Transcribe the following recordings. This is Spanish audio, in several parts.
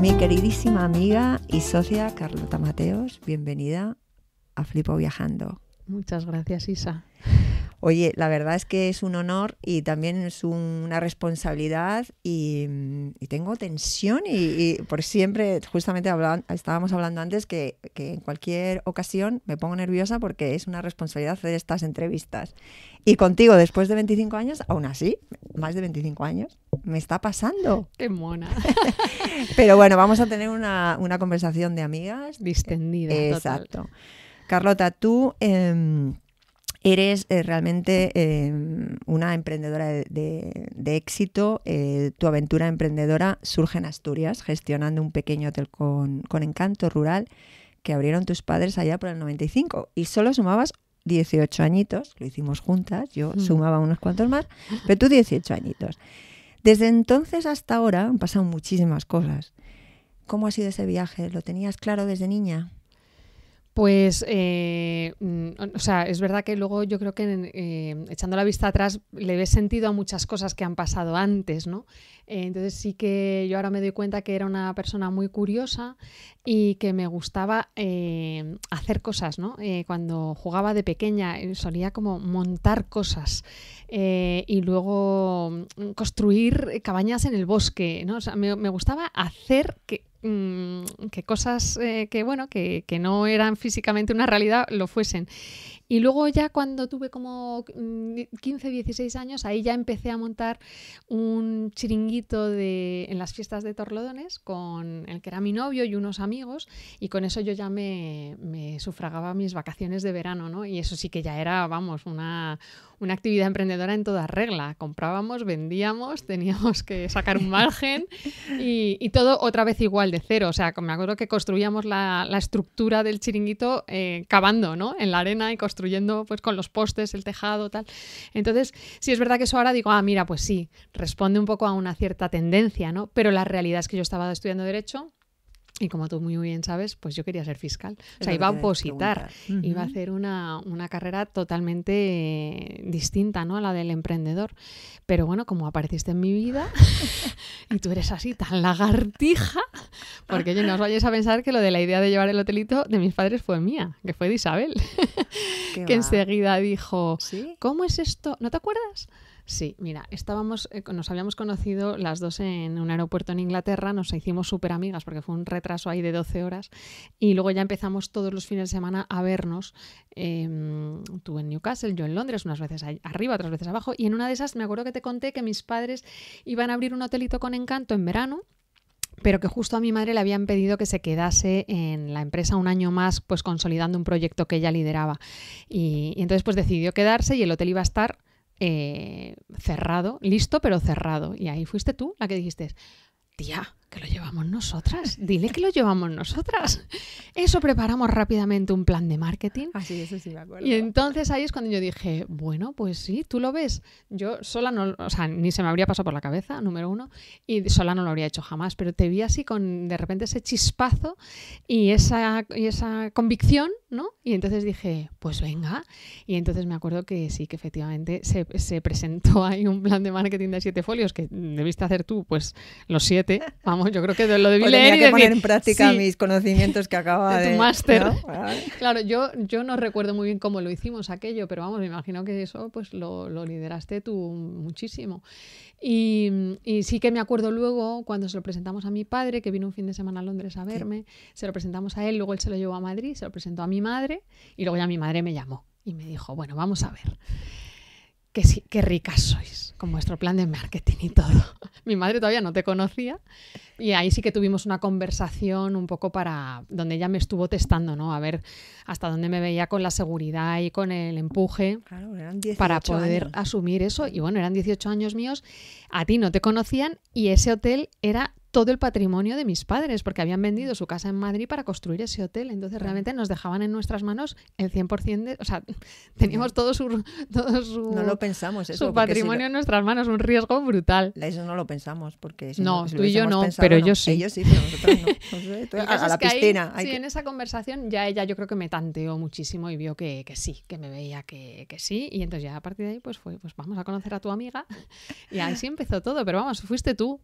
Mi queridísima amiga y socia Carlota Mateos, bienvenida a Flipo Viajando. Muchas gracias, Isa. Oye, la verdad es que es un honor y también es una responsabilidad y, mm, tengo tensión y, por siempre, justamente estábamos hablando antes que, que, en cualquier ocasión me pongo nerviosa porque es una responsabilidad hacer estas entrevistas. Y contigo, después de 25 años, aún así, más de 25 años, me está pasando. Qué mona. Pero bueno, vamos a tener una, conversación de amigas. Distendida. Exacto. Carlota, tú... Em, eres eh, realmente em, una emprendedora de, éxito. Eh, tu aventura emprendedora surge en Asturias, gestionando un pequeño hotel con, con encanto rural que abrieron tus padres allá por el 95 y solo sumabas 18 añitos, lo hicimos juntas, yo mm. sumaba unos cuantos más, pero tú 18 añitos. Desde entonces hasta ahora han pasado muchísimas cosas. ¿Cómo ha sido ese viaje? ¿Lo tenías claro desde niña? pues, eh, mm, o sea, es verdad que luego yo creo que eh, echando la vista atrás le ves sentido a muchas cosas que han pasado antes, ¿no? Eh, entonces sí que yo ahora me doy cuenta que era una persona muy curiosa y que me gustaba hacer cosas, ¿no? cuando jugaba de pequeña solía como montar cosas. Eh, y luego mm, construir cabañas en el bosque. ¿no? O sea, me, me gustaba hacer que, mm, que cosas eh, que bueno que, que, no eran físicamente una realidad lo fuesen y luego ya cuando tuve como 15 mm, 16 años ahí ya empecé a montar un chiringuito de, en las fiestas de Torlodones con el que era mi novio y unos amigos y con eso yo ya me, me sufragaba mis vacaciones de verano ¿no? y eso sí que ya era vamos una una actividad emprendedora en toda regla. Comprábamos, vendíamos, teníamos que sacar un margen y, todo otra vez igual de cero. O sea, me acuerdo que construíamos la, estructura del chiringuito eh, cavando, En la arena y construyendo pues con los postes, el tejado, tal. Entonces, si es verdad que eso ahora digo, ah, mira, pues sí, responde un poco a una cierta tendencia, ¿no? Pero la realidad es que yo estaba estudiando Derecho y como tú muy bien sabes, pues yo quería ser fiscal. o sea, iba a opositar, iba a hacer una, una carrera totalmente eh, distinta ¿no? a la del emprendedor. Pero bueno, como apareciste en mi vida y tú eres así tan lagartija, porque yo no os vayáis a pensar que lo de la idea de llevar el hotelito de mis padres fue mía, que fue de Isabel, que enseguida dijo, ¿cómo es esto? ¿No te acuerdas? Sí, mira, estábamos, eh, nos habíamos conocido las dos en un aeropuerto en Inglaterra, nos hicimos súper amigas porque fue un retraso ahí de 12 horas y luego ya empezamos todos los fines de semana a vernos, em, tú en Newcastle, yo en Londres, unas veces arriba, otras veces abajo y en una de esas me acuerdo que te conté que mis padres iban a abrir un hotelito con encanto en verano pero que justo a mi madre le habían pedido que se quedase en la empresa un año más, pues consolidando un proyecto que ella lideraba. Y, entonces pues decidió quedarse y el hotel iba a estar eh, cerrado, listo pero cerrado. Y ahí fuiste tú la que dijiste, tía, que lo llevamos nosotras. Dile que lo llevamos nosotras. Eso preparamos rápidamente un plan de marketing. Así ah, eso sí me acuerdo. Y entonces ahí es cuando yo dije, bueno, pues sí, tú lo ves. Yo sola no, o sea, ni se me habría pasado por la cabeza, número uno, y sola no lo habría hecho jamás, pero te vi así con de repente ese chispazo y esa, y esa convicción, ¿no? Y entonces dije, pues venga. Y entonces me acuerdo que sí, que efectivamente se, se presentó ahí un plan de marketing de siete folios que debiste hacer tú, pues los siete, vamos yo creo que lo debí pues poner en práctica mis conocimientos que acaba de. Tu máster. Ah. Claro, yo, yo no recuerdo muy bien cómo lo hicimos aquello, pero vamos, me imagino que eso pues lo, lideraste tú muchísimo. Y, sí que me acuerdo luego cuando se lo presentamos a mi padre, que vino un fin de semana a Londres a verme, se lo presentamos a él, luego él se lo llevó a Madrid, se lo presentó a mi madre y luego ya mi madre me llamó y me dijo, bueno, vamos a ver qué ricas sois con vuestro plan de marketing y todo. Mi madre todavía no te conocía y ahí sí que tuvimos una conversación un poco para donde ella me estuvo testando, ¿no? A ver hasta dónde me veía con la seguridad y con el empuje para poder asumir eso. Y bueno, eran 18 años míos, a ti no te conocían y ese hotel era todo el patrimonio de mis padres, porque habían vendido su casa en Madrid para construir ese hotel. Entonces realmente nos dejaban en nuestras manos el 100% de... O sea, teníamos todo su... Todo su no lo pensamos eso. Su patrimonio en nuestras manos, un riesgo brutal. Eso no lo pensamos, porque... no, no tú y yo no, pero yo sí. Ellos sí, pero nosotros no. a, la piscina. sí, en esa conversación ya ella yo creo que me tanteó muchísimo y vio que, que sí, que me veía que, que, sí. Y entonces ya a partir de ahí pues fue, pues vamos a conocer a tu amiga. Y así empezó todo, pero vamos, fuiste tú.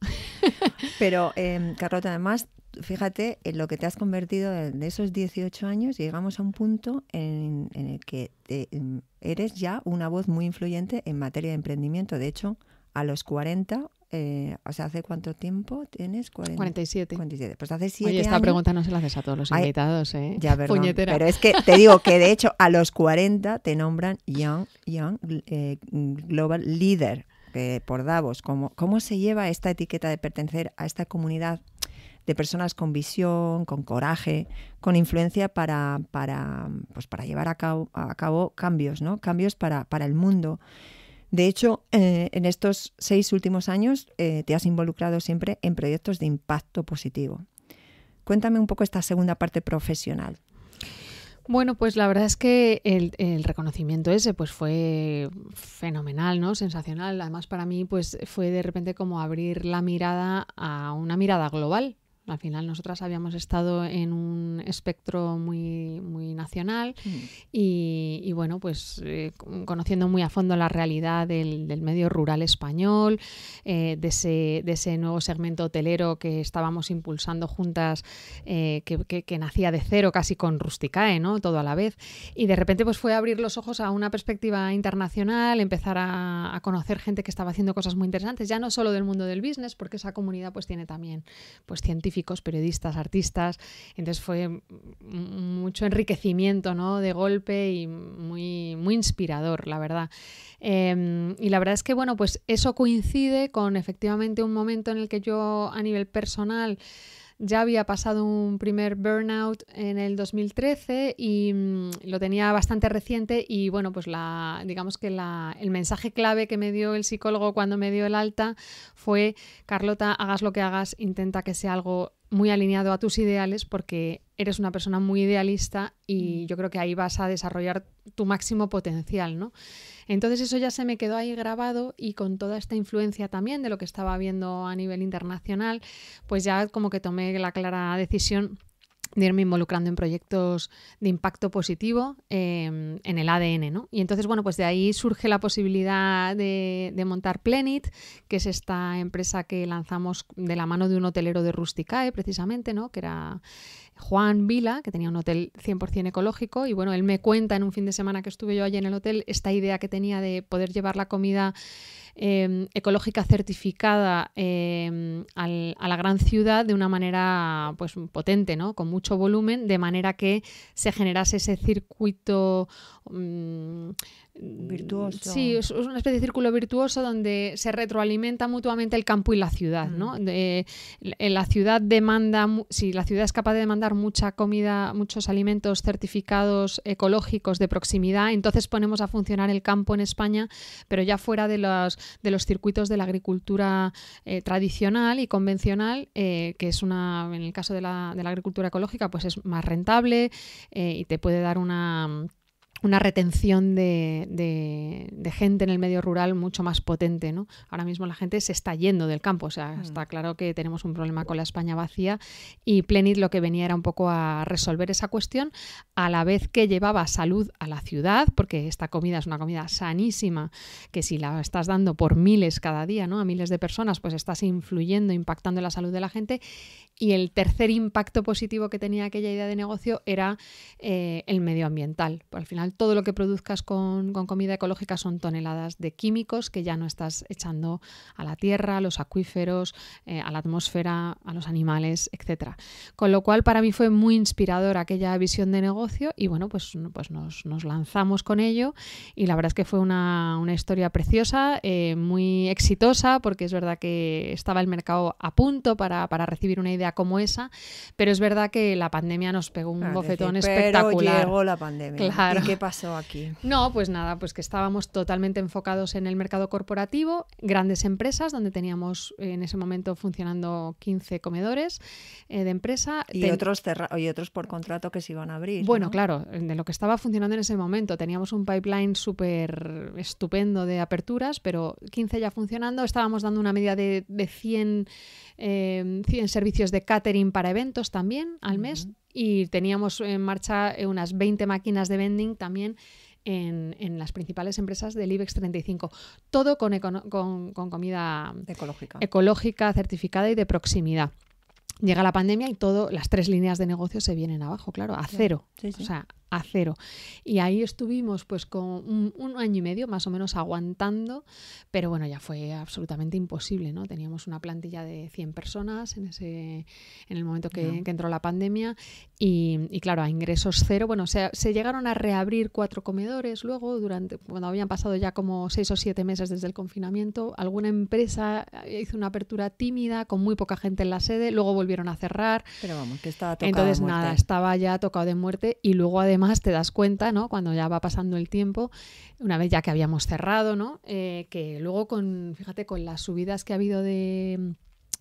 Pero Em, Carlota, además, fíjate en lo que te has convertido de esos 18 años, llegamos a un punto en, el que em, eres ya una voz muy influyente en materia de emprendimiento. De hecho, a los 40 eh, o sea, ¿hace cuánto tiempo tienes? 47. 47. Pues hace 7 Oye, esta pregunta no se la haces a todos los invitados, ¿eh? Ya, Pero es que te digo que, de hecho, a los 40 te nombran Young, young eh, Global Leader que eh, por Davos, ¿cómo, cómo se lleva esta etiqueta de pertenecer a esta comunidad de personas con visión, con coraje, con influencia para, para, pues, llevar a cabo, cambios, ¿no? cambios para, el mundo. De hecho, eh, en estos seis últimos años eh, te has involucrado siempre en proyectos de impacto positivo. Cuéntame un poco esta segunda parte profesional. Bueno, pues la verdad es que el, reconocimiento ese pues fue fenomenal, ¿no? Sensacional. Además, para mí, pues fue de repente como abrir la mirada a una mirada global, al final nosotras habíamos estado en un espectro muy, muy nacional mm. y, bueno, pues eh, conociendo muy a fondo la realidad del, del medio rural español, eh, de, ese, de, ese, nuevo segmento hotelero que estábamos impulsando juntas, eh, que, que, nacía de cero casi con Rusticae, ¿no? Todo a la vez. Y de repente pues fue abrir los ojos a una perspectiva internacional, empezar a, conocer gente que estaba haciendo cosas muy interesantes, ya no solo del mundo del business, porque esa comunidad pues tiene también pues científicos periodistas, artistas. Entonces fue mucho enriquecimiento ¿no? de golpe y muy, muy inspirador, la verdad. Em, y la verdad es que, bueno, pues eso coincide con efectivamente un momento en el que yo a nivel personal ya había pasado un primer burnout en el 2013 y mm, lo tenía bastante reciente y bueno, pues la, digamos que la, el mensaje clave que me dio el psicólogo cuando me dio el alta fue, Carlota, hagas lo que hagas, intenta que sea algo muy alineado a tus ideales porque eres una persona muy idealista y mm. yo creo que ahí vas a desarrollar tu máximo potencial, ¿no? Entonces eso ya se me quedó ahí grabado y con toda esta influencia también de lo que estaba viendo a nivel internacional, pues ya como que tomé la clara decisión de irme involucrando en proyectos de impacto positivo em, en el ADN, ¿no? Y entonces, bueno, pues de ahí surge la posibilidad de, montar Plenit, que es esta empresa que lanzamos de la mano de un hotelero de Rusticae, precisamente, ¿no? Que era Juan Vila, que tenía un hotel 100% ecológico, y bueno, él me cuenta en un fin de semana que estuve yo allí en el hotel esta idea que tenía de poder llevar la comida Em, ecológica certificada em, a la gran ciudad de una manera pues, potente, ¿no? con mucho volumen, de manera que se generase ese circuito mm, virtuoso. Sí, es una especie de círculo virtuoso donde se retroalimenta mutuamente el campo y la ciudad, ¿no? Mm. Eh, la ciudad demanda, si la ciudad es capaz de demandar mucha comida, muchos alimentos certificados ecológicos de proximidad, entonces ponemos a funcionar el campo en España, pero ya fuera de los, de los circuitos de la agricultura eh, tradicional y convencional, eh, que es una, en el caso de la, agricultura ecológica, pues es más rentable y te puede dar una una retención de, gente en el medio rural mucho más potente. ¿no? Ahora mismo la gente se está yendo del campo, o sea, mm. está claro que tenemos un problema con la España vacía y Plenit lo que venía era un poco a resolver esa cuestión, a la vez que llevaba salud a la ciudad, porque esta comida es una comida sanísima, que si la estás dando por miles cada día, ¿no? a miles de personas, pues estás influyendo, impactando la salud de la gente. Y el tercer impacto positivo que tenía aquella idea de negocio era eh, el medioambiental. Pues al final todo lo que produzcas con, comida ecológica son toneladas de químicos que ya no estás echando a la tierra, a los acuíferos, eh, a la atmósfera, a los animales, etc. Con lo cual para mí fue muy inspirador aquella visión de negocio y bueno, pues, pues nos, lanzamos con ello y la verdad es que fue una, historia preciosa, eh, muy exitosa porque es verdad que estaba el mercado a punto para, recibir una idea como esa, pero es verdad que la pandemia nos pegó un bofetón espectacular. la pandemia. Claro pasó aquí? No, pues nada, pues que estábamos totalmente enfocados en el mercado corporativo, grandes empresas, donde teníamos eh, en ese momento funcionando 15 comedores eh, de empresa. Y, otros y otros por contrato que se iban a abrir. Bueno, claro, de lo que estaba funcionando en ese momento, teníamos un pipeline súper estupendo de aperturas, pero 15 ya funcionando, estábamos dando una media de, de 100 eh, servicios de catering para eventos también al mes. Y teníamos en marcha eh, unas 20 máquinas de vending también en, las principales empresas del IBEX 35. Todo con, comida ecológica. ecológica, certificada y de proximidad. Llega la pandemia y todo, las tres líneas de negocio se vienen abajo, claro, a cero. O sea, a cero. Y ahí estuvimos pues con un, año y medio más o menos aguantando, pero bueno, ya fue absolutamente imposible, ¿no? Teníamos una plantilla de 100 personas en, ese, en el momento que, entró la pandemia y, claro, a ingresos cero, bueno, se, se, llegaron a reabrir cuatro comedores luego, durante cuando habían pasado ya como seis o siete meses desde el confinamiento, alguna empresa eh, hizo una apertura tímida con muy poca gente en la sede, luego volvieron a cerrar. Pero vamos, que estaba tocado Entonces, de muerte. nada, estaba ya tocado de muerte y luego además te das cuenta, ¿no? Cuando ya va pasando el tiempo, una vez ya que habíamos cerrado, ¿no? Eh, que luego con, fíjate, con las subidas que ha habido de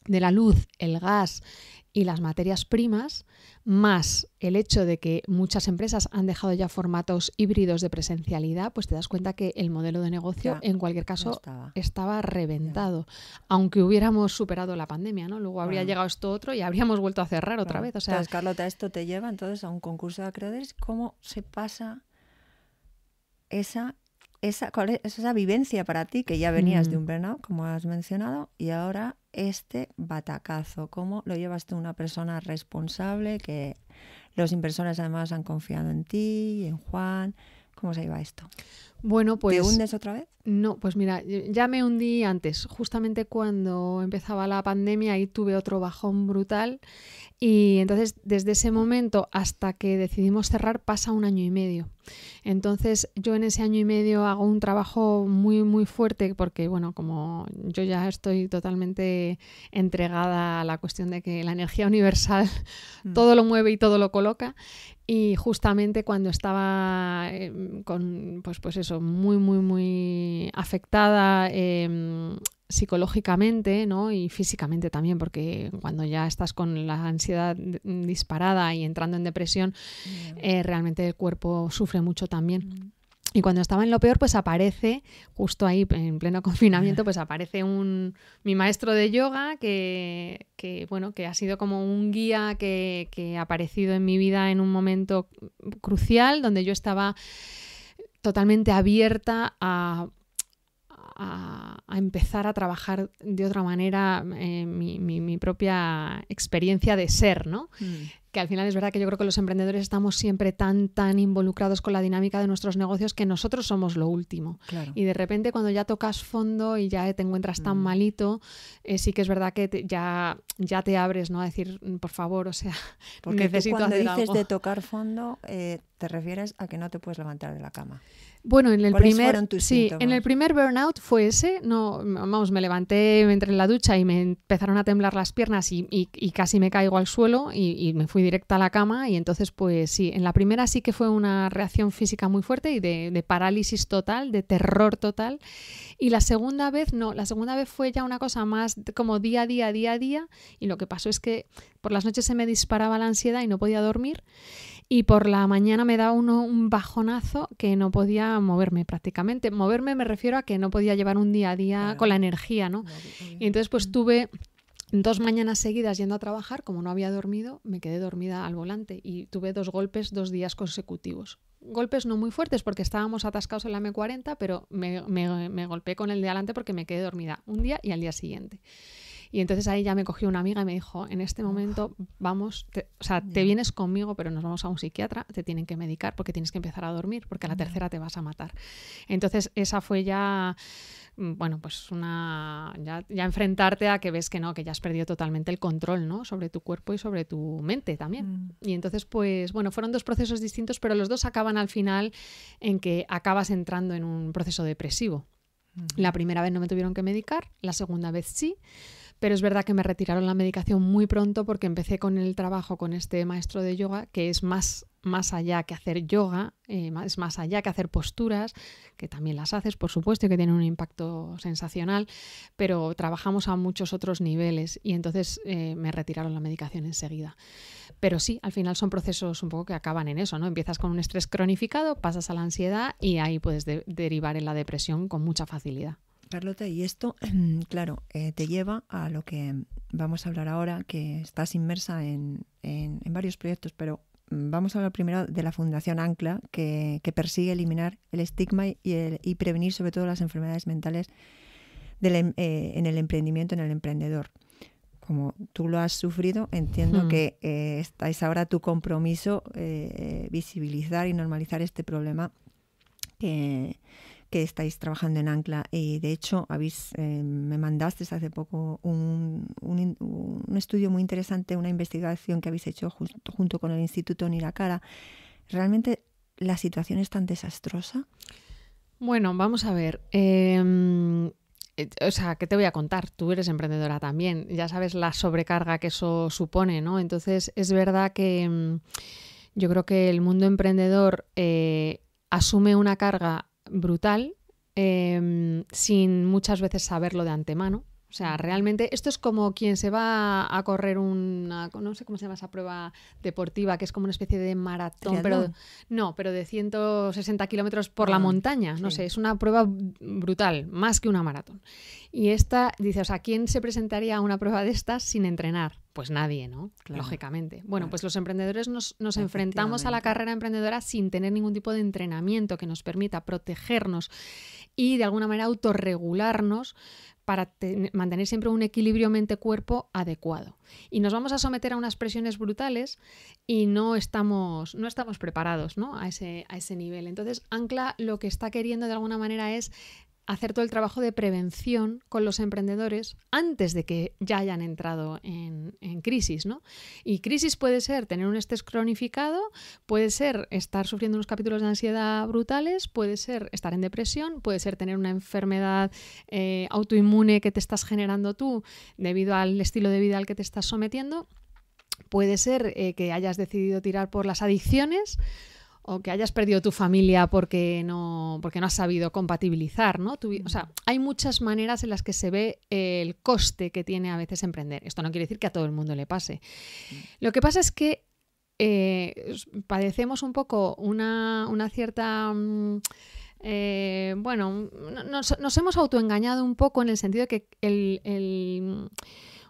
de la luz, el gas y las materias primas, más el hecho de que muchas empresas han dejado ya formatos híbridos de presencialidad, pues te das cuenta que el modelo de negocio en cualquier caso estaba. reventado, aunque hubiéramos superado la pandemia, ¿no? Luego habría llegado esto otro y habríamos vuelto a cerrar otra vez. O sea, entonces, Carlota, esto te lleva entonces a un concurso de acreedores. ¿Cómo se pasa esa esa, esa vivencia para ti que ya venías de mm. un burnout, como has mencionado, y ahora este batacazo? ¿Cómo lo llevaste una persona responsable que los inversores además han confiado en ti y en Juan? ¿Cómo se lleva esto? Bueno, pues. ¿Te hundes otra vez? No, pues mira, ya me hundí antes, justamente cuando empezaba la pandemia y tuve otro bajón brutal y entonces desde ese momento hasta que decidimos cerrar pasa un año y medio. Entonces yo en ese año y medio hago un trabajo muy muy fuerte porque bueno, como yo ya estoy totalmente entregada a la cuestión de que la energía universal mm. todo lo mueve y todo lo coloca y justamente cuando estaba eh, con pues pues eso muy muy muy eh, afectada em, psicológicamente ¿no? y físicamente también, porque cuando ya estás con la ansiedad mm, disparada y entrando en depresión, eh, realmente el cuerpo sufre mucho también. Mm. Y cuando estaba en lo peor, pues aparece, justo ahí en pleno confinamiento, pues aparece un mi maestro de yoga que, bueno, que ha sido como un guía que ha aparecido en mi vida en un momento crucial donde yo estaba totalmente abierta a a, empezar a trabajar de otra manera eh, mi, propia experiencia de ser, ¿no? Mm. Que al final es verdad que yo creo que los emprendedores estamos siempre tan, tan involucrados con la dinámica de nuestros negocios que nosotros somos lo último. Y de repente cuando ya tocas fondo y ya te encuentras tan mm. malito, eh, sí que es verdad que ya, ya te abres, ¿no? A decir, mm, por favor, o sea, Porque cuando dices de tocar fondo, eh, te refieres a que no te puedes levantar de la cama. Bueno, en el primer sí, en el primer burnout fue ese, no, vamos, me levanté, me entré en la ducha y me empezaron a temblar las piernas y, casi me caigo al suelo y, me fui directa a la cama y entonces pues sí, en la primera sí que fue una reacción física muy fuerte y de, de parálisis total, de terror total y la segunda vez no, la segunda vez fue ya una cosa más como día a día, día a día y lo que pasó es que por las noches se me disparaba la ansiedad y no podía dormir y por la mañana me da uno, un bajonazo que no podía moverme prácticamente. Moverme me refiero a que no podía llevar un día a día con la energía, ¿no? Y entonces pues tuve dos mañanas seguidas yendo a trabajar, como no había dormido, me quedé dormida al volante y tuve dos golpes dos días consecutivos. Golpes no muy fuertes porque estábamos atascados en la M40, pero me, me golpeé con el de adelante porque me quedé dormida un día y al día siguiente. Y entonces ahí ya me cogió una amiga y me dijo, en este momento vamos, te, o sea, te vienes conmigo, pero nos vamos a un psiquiatra, te tienen que medicar porque tienes que empezar a dormir, porque a la tercera te vas a matar. Entonces esa fue ya mm, bueno, pues una ya, enfrentarte a que ves que no, que ya has perdido totalmente el control, ¿no? Sobre tu cuerpo y sobre tu mente también. Mm. Y entonces, pues, bueno, fueron dos procesos distintos, pero los dos acaban al final en que acabas entrando en un proceso depresivo. Mm. La primera vez no me tuvieron que medicar, la segunda vez sí pero es verdad que me retiraron la medicación muy pronto porque empecé con el trabajo con este maestro de yoga, que es más, más allá que hacer yoga, eh, es más allá que hacer posturas, que también las haces, por supuesto, y que tienen un impacto sensacional, pero trabajamos a muchos otros niveles y entonces eh, me retiraron la medicación enseguida. Pero sí, al final son procesos un poco que acaban en eso, ¿no? Empiezas con un estrés cronificado, pasas a la ansiedad y ahí puedes derivar en la depresión con mucha facilidad. Carlota, y esto, claro, eh, te lleva a lo que vamos a hablar ahora, que estás inmersa en, varios proyectos, pero mm, vamos a hablar primero de la Fundación Ancla, que, persigue eliminar el estigma y, prevenir sobre todo las enfermedades mentales em, eh, en el emprendimiento, en el emprendedor. Como tú lo has sufrido, entiendo hmm. que eh, estáis es ahora tu compromiso visibilizar y normalizar este problema que que estáis trabajando en Ancla. Y eh, de hecho, em, me mandaste hace poco un, estudio muy interesante, una investigación que habéis hecho junto con el Instituto Niracara. ¿Realmente la situación es tan desastrosa? Bueno, vamos a ver. Em, eh, o sea, ¿qué te voy a contar? Tú eres emprendedora también. Ya sabes la sobrecarga que eso supone, ¿no? Entonces, es verdad que em, yo creo que el mundo emprendedor eh, asume una carga brutal em, sin muchas veces saberlo de antemano. O sea, mm. realmente esto es como quien se va a correr una, no sé cómo se llama esa prueba deportiva, que es como una especie de maratón, pero no, pero de 160 kilómetros por la ah, montaña, no sé, es una prueba brutal, más que una maratón. Y esta dice, o sea, ¿quién se presentaría a una prueba de estas sin entrenar? Pues nadie, ¿no? Lógicamente. Bueno, pues los emprendedores nos, nos enfrentamos a la carrera emprendedora sin tener ningún tipo de entrenamiento que nos permita protegernos y de alguna manera autorregularnos para mantener siempre un equilibrio mente-cuerpo adecuado. Y nos vamos a someter a unas presiones brutales y no estamos, no estamos preparados ¿no? A, ese, a ese nivel. Entonces, Ancla lo que está queriendo de alguna manera es hacer todo el trabajo de prevención con los emprendedores antes de que ya hayan entrado en, crisis, ¿no? Y crisis puede ser tener un estrés cronificado, puede ser estar sufriendo unos capítulos de ansiedad brutales, puede ser estar en depresión, puede ser tener una enfermedad eh, autoinmune que te estás generando tú debido al estilo de vida al que te estás sometiendo, puede ser eh, que hayas decidido tirar por las adicciones o que hayas perdido tu familia porque no, porque no has sabido compatibilizar, ¿no? o sea, hay muchas maneras en las que se ve el coste que tiene a veces emprender. Esto no quiere decir que a todo el mundo le pase. Mm. Lo que pasa es que eh, padecemos un poco una, cierta... Mm, eh, bueno, nos, hemos autoengañado un poco en el sentido de que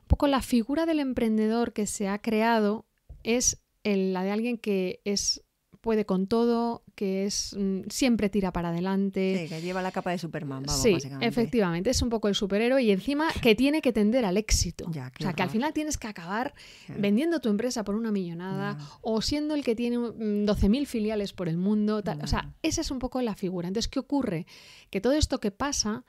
poco la figura del emprendedor que se ha creado es la de alguien que es puede con todo, que es mm, siempre tira para adelante. Sí, que lleva la capa de Superman, sí, Efectivamente, es un poco el superhéroe y encima que tiene que tender al éxito. o sea, que al final tienes que acabar vendiendo tu empresa por una millonada o siendo el que tiene 12.000 mm, filiales por el mundo. O sea, esa es un poco la figura. Entonces, ¿qué ocurre? Que todo esto que pasa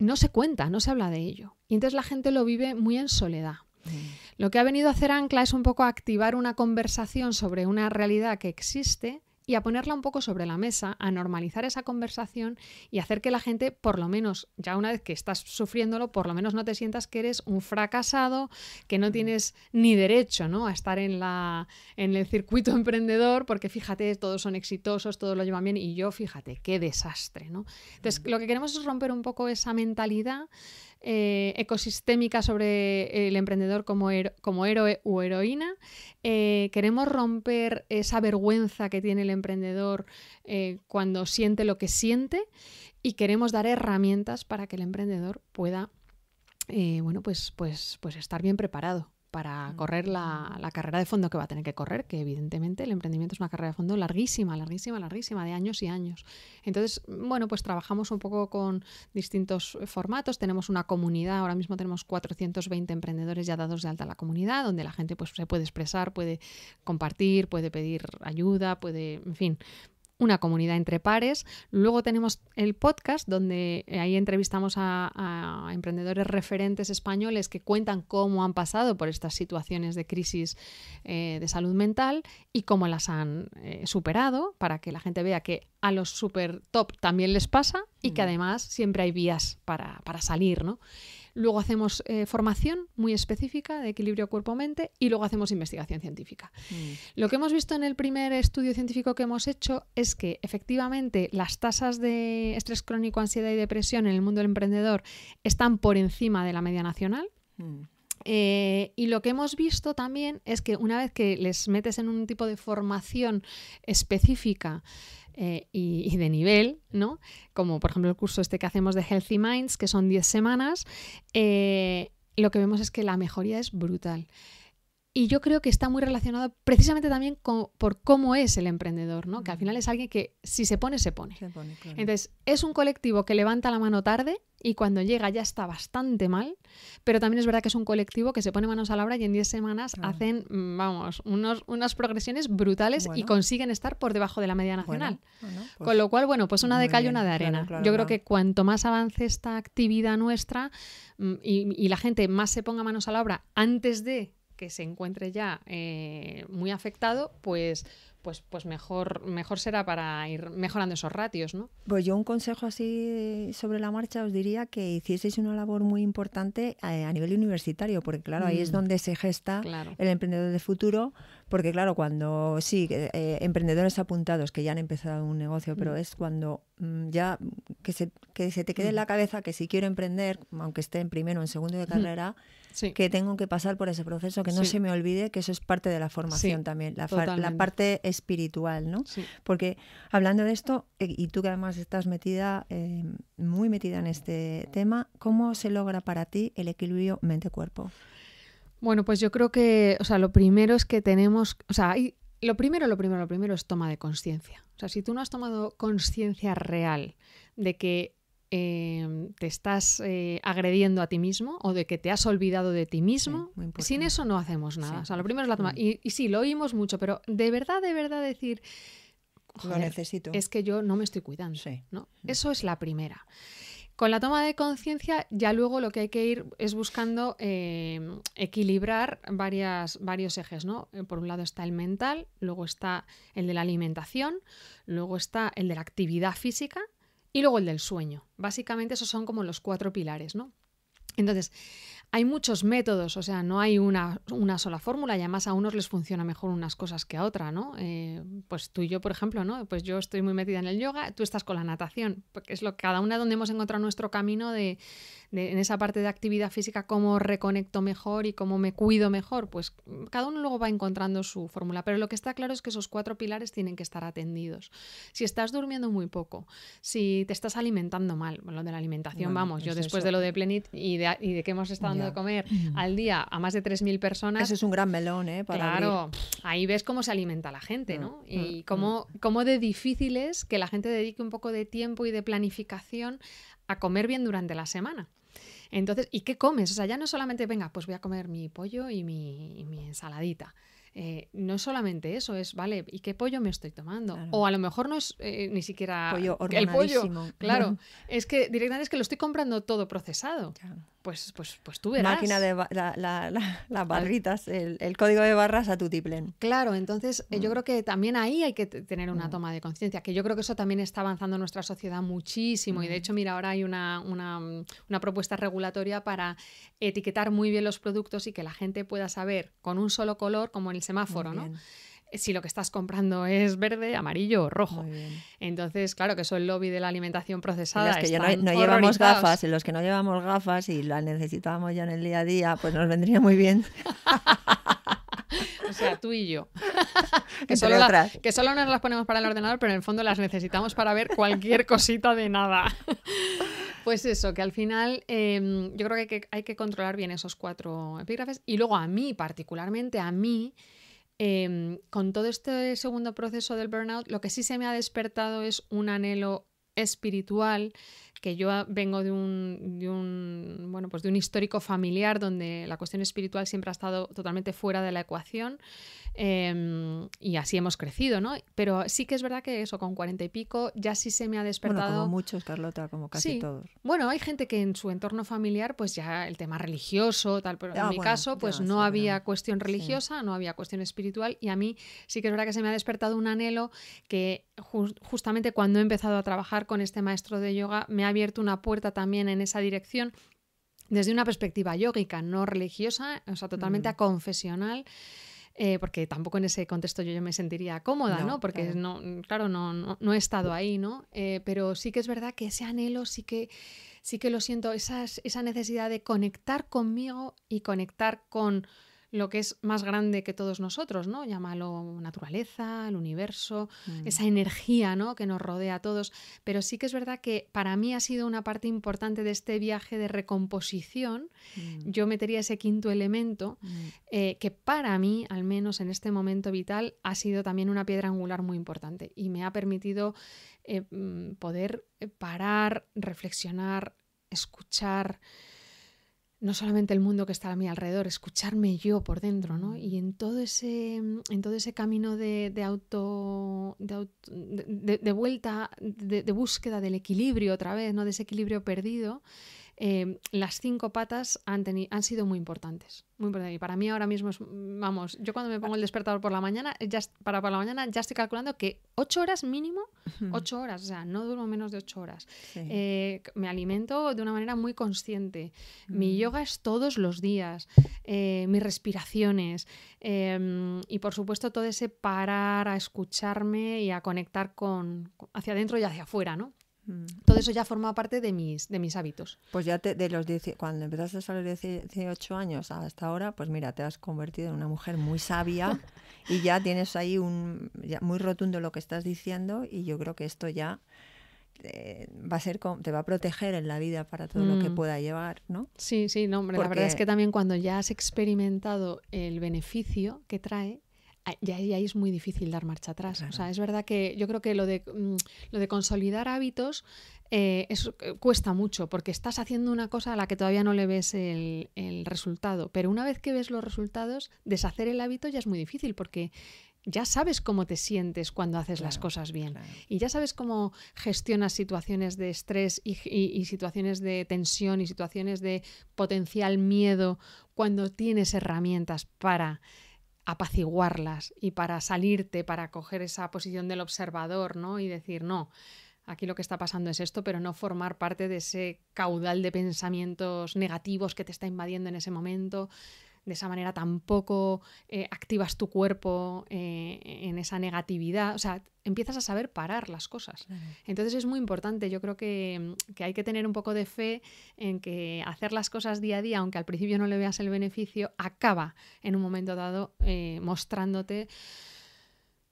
no se cuenta, no se habla de ello. Y entonces la gente lo vive muy en soledad. Mm. Lo que ha venido a hacer Ancla es un poco activar una conversación sobre una realidad que existe y a ponerla un poco sobre la mesa, a normalizar esa conversación y hacer que la gente, por lo menos, ya una vez que estás sufriéndolo, por lo menos no te sientas que eres un fracasado, que no mm. tienes ni derecho ¿no? a estar en, la, en el circuito emprendedor, porque fíjate, todos son exitosos, todos lo llevan bien y yo, fíjate, qué desastre. ¿no? Entonces, mm. lo que queremos es romper un poco esa mentalidad eh, ecosistémica sobre el emprendedor como, como héroe u heroína. Eh, queremos romper esa vergüenza que tiene el emprendedor eh, cuando siente lo que siente y queremos dar herramientas para que el emprendedor pueda bueno, pues, pues, pues estar bien preparado para correr la, carrera de fondo que va a tener que correr, que evidentemente el emprendimiento es una carrera de fondo larguísima, larguísima, larguísima, de años y años. Entonces, bueno, pues trabajamos un poco con distintos formatos, tenemos una comunidad, ahora mismo tenemos 420 emprendedores ya dados de alta a la comunidad, donde la gente pues se puede expresar, puede compartir, puede pedir ayuda, puede, en fin, una comunidad entre pares. Luego tenemos el podcast, donde eh, ahí entrevistamos a, emprendedores referentes españoles que cuentan cómo han pasado por estas situaciones de crisis eh, de salud mental y cómo las han eh, superado, para que la gente vea que a los super top también les pasa y que mm. además siempre hay vías para, para salir, ¿no? luego hacemos eh, formación muy específica de equilibrio cuerpo-mente y luego hacemos investigación científica. Mm. Lo que hemos visto en el primer estudio científico que hemos hecho es que efectivamente las tasas de estrés crónico, ansiedad y depresión en el mundo del emprendedor están por encima de la media nacional. Mm. Eh, y lo que hemos visto también es que una vez que les metes en un tipo de formación específica eh, y, de nivel, ¿no? Como por ejemplo el curso este que hacemos de Healthy Minds, que son 10 semanas, eh, lo que vemos es que la mejoría es brutal. Y yo creo que está muy relacionado precisamente también por cómo es el emprendedor, ¿no? Que al final es alguien que si se pone, se pone. Entonces, es un colectivo que levanta la mano tarde y cuando llega ya está bastante mal, pero también es verdad que es un colectivo que se pone manos a la obra y en 10 semanas hacen, mm, vamos, unas progresiones brutales y consiguen estar por debajo de la media nacional. Pues con lo cual, bueno, pues una de calle, una de arena. yo creo que cuanto más avance esta actividad nuestra mm, y la gente más se ponga manos a la obra antes de que se encuentre ya eh, muy afectado, pues, pues, pues mejor, mejor será para ir mejorando esos ratios, ¿no? Pues yo un consejo así sobre la marcha os diría que hicieseis una labor muy importante eh, a, nivel universitario, porque claro, ahí es mm. donde se gesta el emprendedor de futuro, porque claro, cuando sí, eh, eh, emprendedores apuntados que ya han empezado un negocio, pero mm. es cuando mm, ya que se, te quede en mm. la cabeza que si quiero emprender, aunque esté en primero o en segundo de carrera, que tengo que pasar por ese proceso, que no se me olvide que eso es parte de la formación también, la, parte espiritual, ¿no? Porque hablando de esto, eh, y tú que además estás metida, em, muy metida en este tema, ¿cómo se logra para ti el equilibrio mente-cuerpo? Bueno, pues yo creo que, o sea, lo primero es que tenemos, o sea, lo primero, lo primero, lo primero es toma de conciencia. O sea, si tú no has tomado conciencia real de que em, te estás eh, agrediendo a ti mismo o de que te has olvidado de ti mismo, sin eso no hacemos nada. O sea, lo primero es la toma. Y, sí, lo oímos mucho, pero de verdad, de verdad decir... lo necesito. Es que yo no me estoy cuidando. ¿no? Mm. Eso es la primera. Con la toma de conciencia ya luego lo que hay que ir es buscando eh, equilibrar varios ejes, ¿no? Eh, por un lado está el mental, luego está el de la alimentación, luego está el de la actividad física y luego el del sueño. Básicamente esos son como los cuatro pilares, ¿no? Entonces, hay muchos métodos, o sea, no hay una, una sola fórmula y además a unos les funciona mejor unas cosas que a otra, ¿no? Eh, pues tú y yo, por ejemplo, ¿no? Pues yo estoy muy metida en el yoga, tú estás con la natación, porque es lo que cada una donde hemos encontrado nuestro camino de, en esa parte de actividad física, cómo reconecto mejor y cómo me cuido mejor, pues cada uno luego va encontrando su fórmula. Pero lo que está claro es que esos cuatro pilares tienen que estar atendidos. Si estás durmiendo muy poco, si te estás alimentando mal, lo de la alimentación, vamos, yo después de lo de Plenit y de, que hemos estado dando de comer mm. al día a más de 3.000 personas. Eso es un gran melón, ¿eh? Para claro, ahí ves cómo se alimenta la gente, mm, ¿no? Mm, y cómo de difícil es que la gente dedique un poco de tiempo y de planificación a comer bien durante la semana. Entonces, ¿y qué comes? O sea, ya no solamente, venga, pues voy a comer mi pollo y mi, mi ensaladita. Eh, no solamente eso, es, vale, ¿y qué pollo me estoy tomando? O a lo mejor no es eh, ni siquiera pollo el pollo. Claro, es que directamente es que lo estoy comprando todo procesado. Claro pues, pues, pues tú verás. Máquina de las barritas, el, código de barras a tu tiplen. Claro, entonces eh, yo mm. creo que también ahí hay que tener una mm. toma de conciencia, que yo creo que eso también está avanzando en nuestra sociedad muchísimo. Y de mm. hecho, mira, ahora hay una, una, propuesta regulatoria para etiquetar muy bien los productos y que la gente pueda saber con un solo color, como en el semáforo, ¿no? si lo que estás comprando es verde, amarillo o rojo. Entonces, claro, que eso el lobby de la alimentación procesada. que no, llevamos gafas, y los que no llevamos gafas y las necesitábamos ya en el día a día, pues nos vendría muy bien. O sea, tú y yo. que, solo la, nos las ponemos para el ordenador, pero en el fondo las necesitamos para ver cualquier cosita de nada. Pues eso, que al final em, yo creo que hay que controlar bien esos cuatro epígrafes. Y luego a mí, particularmente a mí, Em, con todo este segundo proceso del burnout, lo que sí se me ha despertado es un anhelo espiritual, que yo vengo de un, de un pues de un histórico familiar donde la cuestión espiritual siempre ha estado totalmente fuera de la ecuación em, y así hemos crecido, ¿no? Pero sí que es verdad que eso, con cuarenta y pico, ya sí se me ha despertado. Bueno, como muchos, Carlota, como casi todos. Bueno, hay gente que en su entorno familiar, pues ya el tema religioso, tal, pero en ah, mi caso, pues no había cuestión religiosa, no había cuestión espiritual y a mí sí que es verdad que se me ha despertado un anhelo que justamente cuando he empezado a trabajar con este maestro de yoga me ha abierto una puerta también en esa dirección desde una perspectiva yógica, no religiosa, o sea, totalmente mm. confesional. Eh, porque tampoco en ese contexto yo, me sentiría cómoda, ¿no? Porque no, claro no, no, he estado ahí, ¿no? Eh, pero sí que es verdad que ese anhelo sí que, sí que lo siento, esa necesidad de conectar conmigo y conectar con, lo que es más grande que todos nosotros, ¿no? Llámalo naturaleza, el universo, mm. esa energía, ¿no? Que nos rodea a todos. Pero sí que es verdad que para mí ha sido una parte importante de este viaje de recomposición. Mm. Yo metería ese quinto elemento, mm. eh, que para mí, al menos en este momento vital, ha sido también una piedra angular muy importante y me ha permitido eh, poder eh, parar, reflexionar, escuchar no solamente el mundo que está a mi alrededor, escucharme yo por dentro, ¿no? Mm. Y en todo ese, en todo ese camino de, de auto, de, de, vuelta, de, búsqueda del equilibrio otra vez, ¿no? De ese equilibrio perdido, Em, las cinco patas han, han sido muy importantes. Muy Y para mí ahora mismo vamos, yo cuando me pongo el despertador por la mañana, eh, ya, para la mañana ya estoy calculando que ocho horas mínimo, ocho horas, o sea, no duermo menos de ocho horas. Eh, me alimento de una manera muy consciente. Mi mm. yoga es todos los días, eh, mis respiraciones em, y por supuesto todo ese parar a escucharme y a conectar con hacia adentro y hacia afuera, ¿no? Mm. Todo eso ya forma parte de mis, de mis hábitos. Pues ya te, de los cuando empezaste a salir de 18 años hasta ahora, pues mira, te has convertido en una mujer muy sabia y ya tienes ahí un muy rotundo lo que estás diciendo y yo creo que esto ya eh, va a ser te va a proteger en la vida para todo lo que mm. pueda llevar, ¿no? Sí, sí, no, la verdad es que también cuando ya has experimentado el beneficio que trae, Ah, y ahí, es muy difícil dar marcha atrás. O sea, es verdad que yo creo que lo de, mm, lo de consolidar hábitos eh, eh, cuesta mucho porque estás haciendo una cosa a la que todavía no le ves el, resultado. Pero una vez que ves los resultados, deshacer el hábito ya es muy difícil porque ya sabes cómo te sientes cuando haces las cosas bien y ya sabes cómo gestionas situaciones de estrés y situaciones de tensión y situaciones de potencial miedo cuando tienes herramientas para apaciguarlas y para salirte, para coger esa posición del observador, ¿no? Y decir, no, aquí lo que está pasando es esto, pero no formar parte de ese caudal de pensamientos negativos que te está invadiendo en ese momento, de esa manera tampoco eh, activas tu cuerpo eh, en esa negatividad, o sea, empiezas a saber parar las cosas. Entonces es muy importante, yo creo que, hay que tener un poco de fe en que hacer las cosas día a día, aunque al principio no le veas el beneficio, acaba en un momento dado eh, mostrándote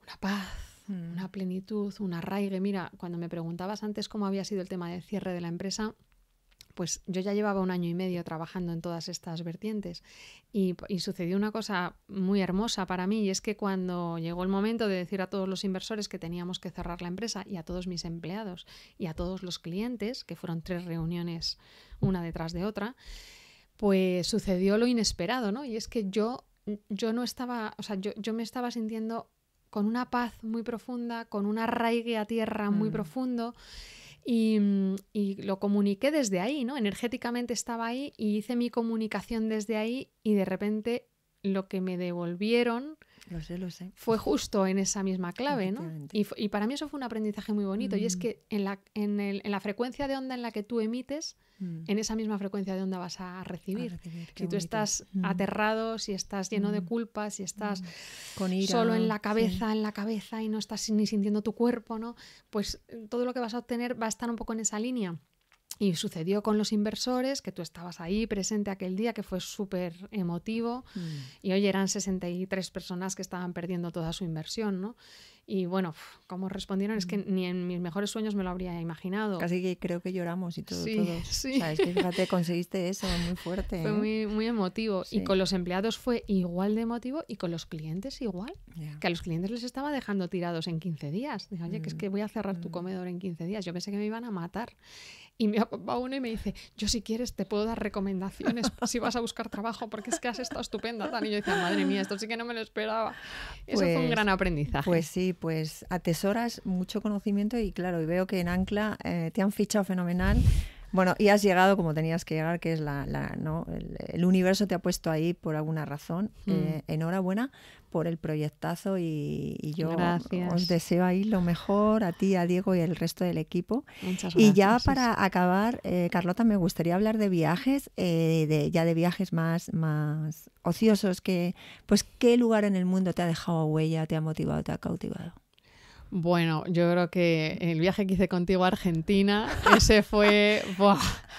una paz, mm. una plenitud, un arraigue. Mira, cuando me preguntabas antes cómo había sido el tema del cierre de la empresa, pues yo ya llevaba un año y medio trabajando en todas estas vertientes y, sucedió una cosa muy hermosa para mí y es que cuando llegó el momento de decir a todos los inversores que teníamos que cerrar la empresa y a todos mis empleados y a todos los clientes, que fueron tres reuniones una detrás de otra, pues sucedió lo inesperado, ¿no? Y es que yo, yo no estaba, o sea, yo, me estaba sintiendo con una paz muy profunda, con un arraigue a tierra muy mm. profundo Mm, y, lo comuniqué desde ahí, ¿no? Energéticamente estaba ahí y hice mi comunicación desde ahí y de repente lo que me devolvieron lo sé, lo sé. Fue justo en esa misma clave, ¿no? Y, para mí eso fue un aprendizaje muy bonito. Y es mm. que en la, frecuencia de onda en la que tú emites, mm. en esa misma frecuencia de onda vas a recibir. si tú estás mm. aterrado, si estás lleno de culpa, si estás Con solo en la cabeza, en la cabeza y no estás ni sintiendo tu cuerpo, ¿no? Pues eh, todo lo que vas a obtener va a estar un poco en esa línea. Y sucedió con los inversores, que tú estabas ahí presente aquel día, que fue súper emotivo. Mm. Y hoy eran 63 personas que estaban perdiendo toda su inversión, ¿no? Y bueno, como respondieron, es que mm. ni en mis mejores sueños me lo habría imaginado. Casi que creo que lloramos y todo. todo. Sí. fíjate, conseguiste eso, muy fuerte. Fue ¿eh? muy, muy emotivo. Y con los empleados fue igual de emotivo y con los clientes igual. Que a los clientes les estaba dejando tirados en 15 días. Dije, oye, que es que mm, voy a cerrar tu mm. comedor en 15 días. Yo pensé que me iban a matar. Y me va uno y me dice, yo si quieres te puedo dar recomendaciones si vas a buscar trabajo, porque es que has estado estupenda, Y yo decía, madre mía, esto sí que no me lo esperaba. Eso fue un pues, gran aprendizaje. Pues sí, pues atesoras mucho conocimiento y claro, y veo que en Ancla eh, te han fichado fenomenal bueno, y has llegado como tenías que llegar, que es la, el, universo te ha puesto ahí por alguna razón. Mm. Eh, enhorabuena por el proyectazo y, yo os deseo ahí lo mejor a ti, a Diego y el resto del equipo. Muchas gracias. Y ya para acabar, eh, Carlota, me gustaría hablar de viajes, eh, de, ya de viajes más, más ociosos. Que, pues, ¿Qué lugar en el mundo te ha dejado huella, te ha motivado, te ha cautivado? Bueno, yo creo que el viaje que hice contigo a Argentina, ese fue,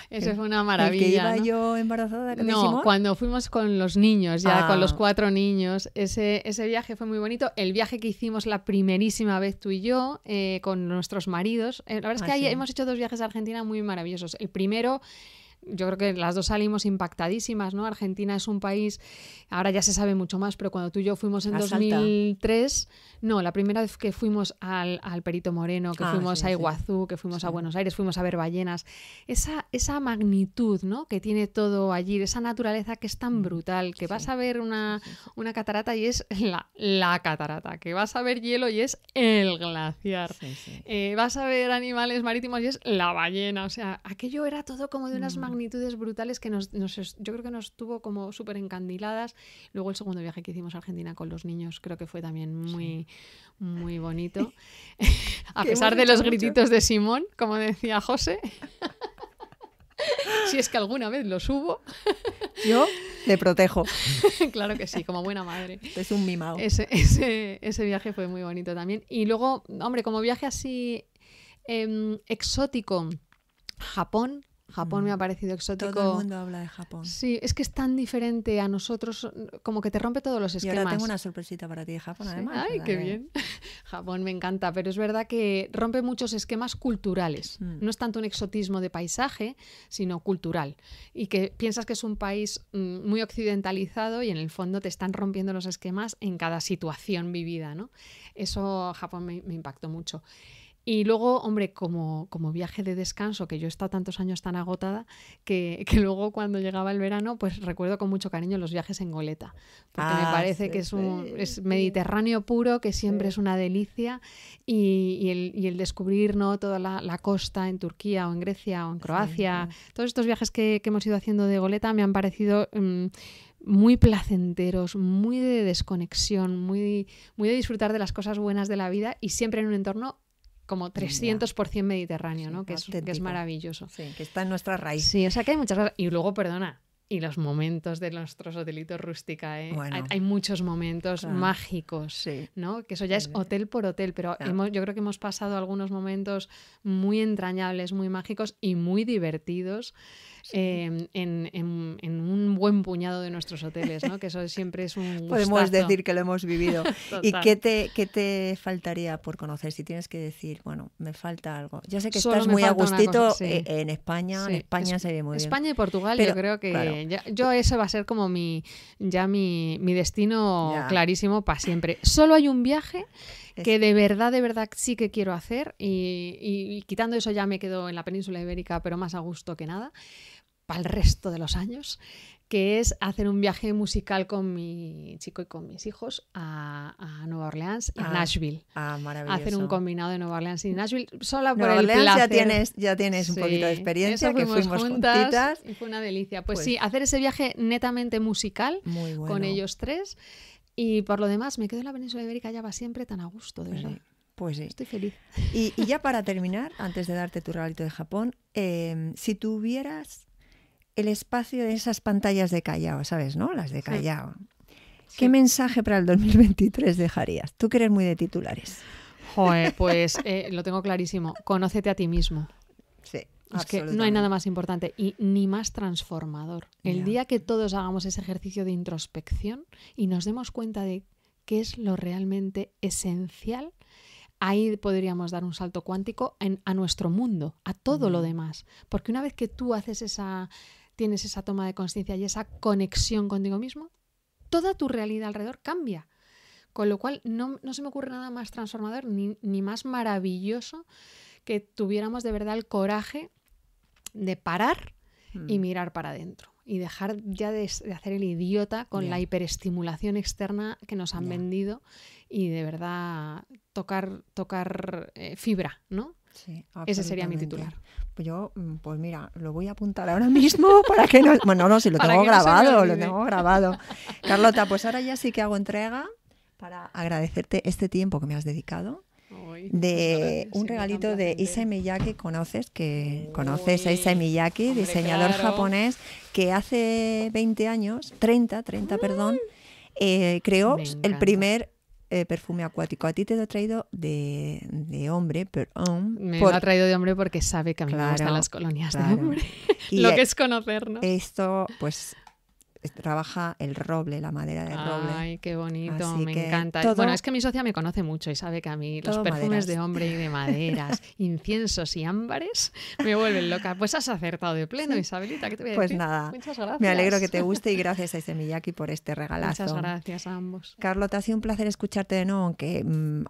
ese fue una maravilla. ¿El que iba yo embarazada? No, cuando fuimos con los niños, ya con los ah. cuatro niños, ese, ese viaje fue muy bonito. El viaje que hicimos la primerísima vez tú y yo eh, con nuestros maridos, eh, la verdad es ah, que hemos hecho dos viajes a Argentina muy maravillosos. El primero yo creo que las dos salimos impactadísimas, ¿no? Argentina es un país, ahora ya se sabe mucho más, pero cuando tú y yo fuimos en 2003, no, la primera vez que fuimos al, al Perito Moreno, que ah, fuimos a Iguazú, que fuimos a Buenos Aires, fuimos a ver ballenas, esa, esa magnitud, ¿no? Que tiene todo allí, esa naturaleza que es tan mm, brutal, que vas a ver una, una catarata y es la, la, catarata, que vas a ver hielo y es el glaciar, eh, vas a ver animales marítimos y es la ballena, o sea, aquello era todo como de unas mm magnitudes brutales que nos, yo creo que nos tuvo como súper encandiladas. Luego el segundo viaje que hicimos a Argentina con los niños creo que fue también muy, muy bonito. a pesar de los grititos de Simón, como decía José. si es que alguna vez los hubo. Yo le protejo. claro que sí, como buena madre. Es un mimado. Ese, viaje fue muy bonito también. Y luego, hombre, como viaje así em, exótico, Japón, Japón me ha mm. parecido exótico. Todo el mundo habla de Japón. Sí, es que es tan diferente a nosotros, como que te rompe todos los esquemas. Y ahora tengo una sorpresita para ti de Japón, además. Ay, qué bien. Japón me encanta, pero es verdad que rompe muchos esquemas culturales. Mm. No es tanto un exotismo de paisaje, sino cultural. Y que piensas que es un país mm, muy occidentalizado y en el fondo te están rompiendo los esquemas en cada situación vivida, ¿no? Eso Japón me impactó mucho. Y luego, hombre, como, como viaje de descanso, que yo he estado tantos años tan agotada, que, luego cuando llegaba el verano, pues recuerdo con mucho cariño los viajes en goleta, porque me ah, parece que es, un, mediterráneo puro, que siempre es una delicia, y, y, el, descubrir ¿no? toda la, costa en Turquía o en Grecia o en Croacia, todos estos viajes que, hemos ido haciendo de goleta me han parecido... Mm, muy placenteros, muy de desconexión, muy, muy de disfrutar de las cosas buenas de la vida y siempre en un entorno como 300% mediterráneo, ¿no? Que es, que es, maravilloso. que está en nuestra raíz. Sí, o sea que hay muchas Y luego, perdona, y los momentos de nuestros hotelitos rústica, ¿eh? hay, muchos momentos mágicos, ¿no? Que eso ya es hotel por hotel, pero hemos, yo creo que hemos pasado algunos momentos muy entrañables, muy mágicos y muy divertidos Em, en, un buen puñado de nuestros hoteles, ¿no? que eso siempre es un Podemos decir que lo hemos vivido. ¿Y qué te, qué te faltaría por conocer? Si tienes que decir, bueno, me falta algo. Ya sé que estás muy a gustito eh, en España, en España es, muy bien. España y Portugal, yo creo que yo eso va a ser como mi, ya mi, mi destino clarísimo para siempre. Solo hay un viaje que de verdad, de verdad sí que quiero hacer y, quitando eso ya me quedo en la península ibérica, pero más a gusto que nada para el resto de los años, que es hacer un viaje musical con mi chico y con mis hijos a, Nueva Orleans y ah, Nashville. Ah, maravilloso. Hacer un combinado de Nueva Orleans y Nashville sola por el Orleans ya tienes, ya tienes un poquito de experiencia, que fuimos juntitas. fue una delicia. Pues, pues, sí, hacer ese viaje netamente musical con ellos tres. Y por lo demás, me quedo en la península ibérica, ya va siempre tan a gusto, de Pues sí. Estoy feliz. Y, ya para terminar, antes de darte tu regalito de Japón, eh, si tuvieras el espacio de esas pantallas de Callao, ¿sabes? ¿No? Las de Callao. ¿Qué mensaje para el 2023 dejarías? Tú que eres muy de titulares. Joder, pues eh, lo tengo clarísimo. Conócete a ti mismo. Sí. Es que no hay nada más importante y ni más transformador. El día que todos hagamos ese ejercicio de introspección y nos demos cuenta de qué es lo realmente esencial, ahí podríamos dar un salto cuántico a nuestro mundo, a todo lo demás. Porque una vez que tú haces esa tienes esa toma de conciencia y esa conexión contigo mismo, toda tu realidad alrededor cambia. Con lo cual no, se me ocurre nada más transformador ni, más maravilloso que tuviéramos de verdad el coraje de parar y mm. mirar para adentro y dejar ya de, hacer el idiota con la hiperestimulación externa que nos han vendido y de verdad tocar, tocar eh, fibra, ¿no? Ese sería mi titular. Pues yo, mm, pues mira, lo voy a apuntar ahora mismo para que no... Bueno, no, si lo tengo grabado, lo tengo grabado. Carlota, pues ahora ya sí que hago entrega para agradecerte este tiempo que me has dedicado de un regalito de Issei Miyake conoces que conoces a Isaimiyaki, Miyake diseñador japonés que hace 20 años 30 30 perdón eh, creó el primer eh, perfume acuático. A ti te lo ha traído de, hombre, pero... me lo ha traído de hombre porque sabe que a mí me gustan las colonias de hombre. lo que es conocer, ¿no? Esto, pues trabaja el roble, la madera de roble. Ay, qué bonito, me encanta. bueno, es que mi socia me conoce mucho y sabe que a mí los perfumes de hombre y de maderas, inciensos y ámbares me vuelven loca. Pues has acertado de pleno, Isabelita, ¿qué te voy a pues decir? nada, Muchas gracias. me alegro que te guste y gracias a Isemiyaki por este regalazo. Muchas gracias a ambos. te ha sido un placer escucharte de nuevo, aunque mm,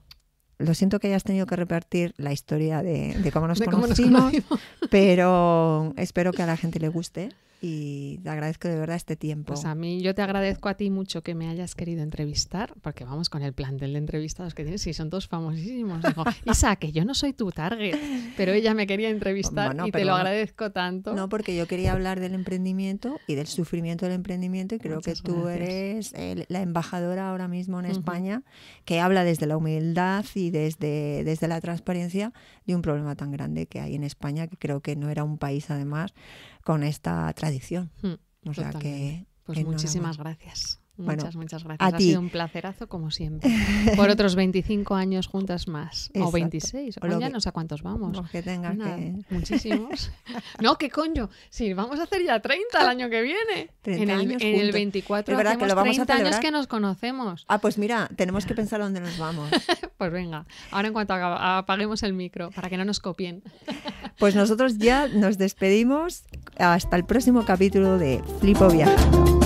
lo siento que hayas tenido que repartir la historia de, cómo, de cómo nos conocimos, pero espero que a la gente le guste y te agradezco de verdad este tiempo. Pues a mí, yo te agradezco a ti mucho que me hayas querido entrevistar, porque vamos con el plantel de entrevistados que tienes y son todos famosísimos. Digo, Isa, que yo no soy tu target, pero ella me quería entrevistar y te lo agradezco tanto. No, porque yo quería hablar del emprendimiento y del sufrimiento del emprendimiento y creo que tú eres la embajadora ahora mismo en España que habla desde la humildad y desde, desde la transparencia de un problema tan grande que hay en España, que creo que no era un país además con esta tradición. Hmm, o sea que, pues muchísimas gracias. muchas, muchas gracias. A ha ti. sido un placerazo como siempre. Por otros 25 años juntas más. O 26. O ya que, no sé a cuántos vamos. que que... Muchísimos. no, ¿qué coño? Sí, vamos a hacer ya 30 el año que viene. en el, en el 24 hacemos que lo vamos 30 a años que nos conocemos. Ah, pues mira, tenemos que pensar dónde nos vamos. pues venga, ahora en cuanto apaguemos el micro, para que no nos copien. Pues nosotros ya nos despedimos. Hasta el próximo capítulo de Flipo Viajando.